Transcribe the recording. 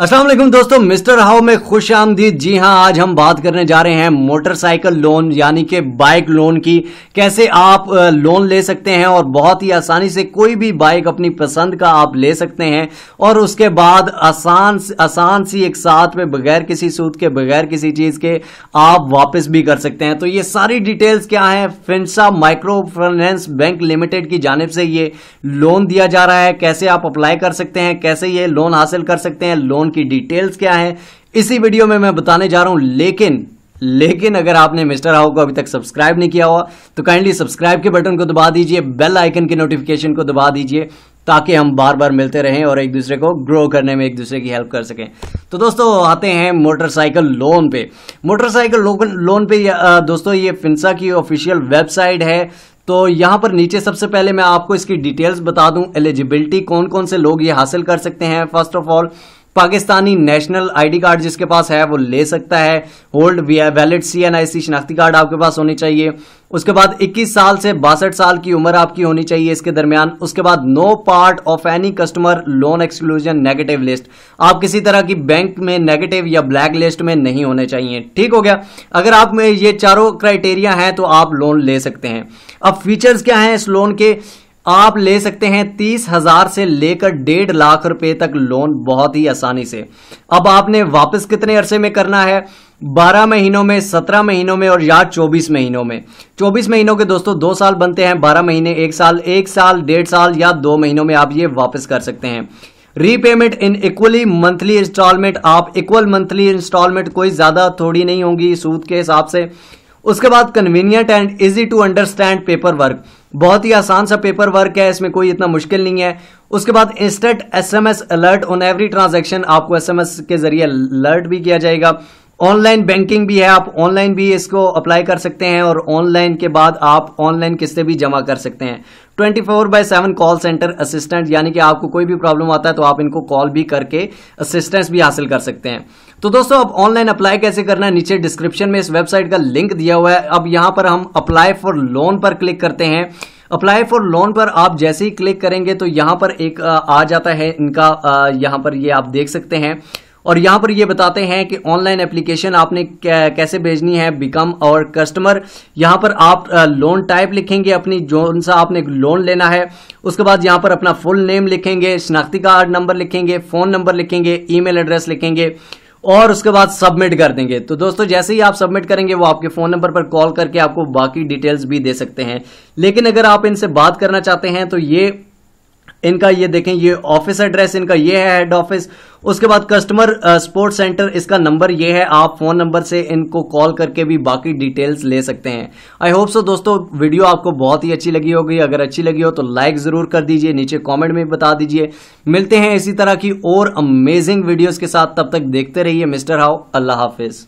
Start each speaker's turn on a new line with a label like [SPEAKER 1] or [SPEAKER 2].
[SPEAKER 1] असलम दोस्तों mister how में खुश आमदीद जी हाँ आज हम बात करने जा रहे हैं मोटरसाइकिल लोन यानी कि बाइक लोन की कैसे आप लोन ले सकते हैं और बहुत ही आसानी से कोई भी बाइक अपनी पसंद का आप ले सकते हैं और उसके बाद आसान आसान सी एक साथ में बगैर किसी सूद के बगैर किसी चीज़ के आप वापस भी कर सकते हैं तो ये सारी डिटेल्स क्या हैं FINCA micro finance bank limited की जानब से ये लोन दिया जा रहा है कैसे आप अप्लाई कर सकते हैं कैसे ये लोन हासिल कर सकते हैं लोन लोन की डिटेल्स क्या है इसी वीडियो में मैं बताने जा रहा हूं लेकिन लेकिन अगर आपने मिस्टर हाउ को अभी तक सब्सक्राइब नहीं किया हुआ तो काइंडली सब्सक्राइब के बटन को दबा दीजिए बेल आइकन के नोटिफिकेशन को दबा दीजिए ताकि हम बार बार मिलते रहें और एक दूसरे को ग्रो करने में एक दूसरे की हेल्प कर सकें तो दोस्तों आते हैं मोटरसाइकिल लोन पे मोटरसाइकिल लोन पे दोस्तों ये फिंसा की ऑफिशियल वेबसाइट है तो यहाँ पर नीचे सबसे पहले मैं आपको इसकी डिटेल्स बता दूँ एलिजिबिलिटी कौन कौन से लोग ये हासिल कर सकते हैं first of all Pakistani national ID card जिसके पास है वो ले सकता है hold valid C N I C शनाख्ती कार्ड आपके पास होनी चाहिए उसके बाद 21 साल से बासठ साल की उम्र आपकी होनी चाहिए इसके दरमियान उसके बाद no part of any customer loan exclusion negative list आप किसी तरह की बैंक में नेगेटिव या ब्लैक लिस्ट में नहीं होने चाहिए ठीक हो गया अगर आप में ये चारों क्राइटेरिया हैं तो आप लोन ले सकते हैं अब फीचर्स क्या हैं इस लोन के आप ले सकते हैं तीस हजार से लेकर डेढ़ लाख रुपए तक लोन बहुत ही आसानी से अब आपने वापस कितने अरसे में करना है बारह महीनों में सत्रह महीनों में और या चौबीस महीनों में चौबीस महीनों के दोस्तों दो साल बनते हैं बारह महीने एक साल एक साल डेढ़ साल या दो महीनों में आप ये वापस कर सकते हैं repayment in equally monthly installment आप इक्वल मंथली इंस्टॉलमेंट कोई ज़्यादा थोड़ी नहीं होगी सूद के हिसाब से उसके बाद convenient and easy to understand paper work बहुत ही आसान सा पेपर वर्क है इसमें कोई इतना मुश्किल नहीं है उसके बाद instant SMS alert on every transaction आपको एसएमएस के जरिए अलर्ट भी किया जाएगा ऑनलाइन बैंकिंग भी है आप ऑनलाइन भी इसको अप्लाई कर सकते हैं और ऑनलाइन के बाद आप ऑनलाइन किस्तें भी जमा कर सकते हैं twenty four by seven call centre assistant यानी कि आपको कोई भी प्रॉब्लम आता है तो आप इनको कॉल भी करके असिस्टेंस भी हासिल कर सकते हैं तो दोस्तों अब ऑनलाइन अप्लाई कैसे करना है नीचे डिस्क्रिप्शन में इस वेबसाइट का लिंक दिया हुआ है अब यहां पर हम अप्लाई फॉर लोन पर क्लिक करते हैं अप्लाई फॉर लोन पर आप जैसे ही क्लिक करेंगे तो यहां पर एक आ जाता है इनका यहाँ पर ये आप देख सकते हैं और यहां पर ये बताते हैं कि ऑनलाइन एप्लीकेशन आपने कैसे भेजनी है बिकम और कस्टमर यहां पर आप लोन टाइप लिखेंगे अपनी जो सा आपने लोन लेना है उसके बाद यहां पर अपना फुल नेम लिखेंगे शनाख्ती कार्ड नंबर लिखेंगे फ़ोन नंबर लिखेंगे ईमेल एड्रेस लिखेंगे और उसके बाद सबमिट कर देंगे तो दोस्तों जैसे ही आप सबमिट करेंगे वो आपके फ़ोन नंबर पर कॉल करके आपको बाकी डिटेल्स भी दे सकते हैं लेकिन अगर आप इनसे बात करना चाहते हैं तो ये इनका ये देखें ये ऑफिस एड्रेस इनका ये है हेड ऑफिस उसके बाद कस्टमर सपोर्ट सेंटर इसका नंबर ये है आप फ़ोन नंबर से इनको कॉल करके भी बाकी डिटेल्स ले सकते हैं आई होप सो दोस्तों वीडियो आपको बहुत ही अच्छी लगी होगी अगर अच्छी लगी हो तो लाइक ज़रूर कर दीजिए नीचे कमेंट में बता दीजिए मिलते हैं इसी तरह की और अमेजिंग वीडियोज़ के साथ तब तक देखते रहिए मिस्टर हाउ अल्लाह हाफिज़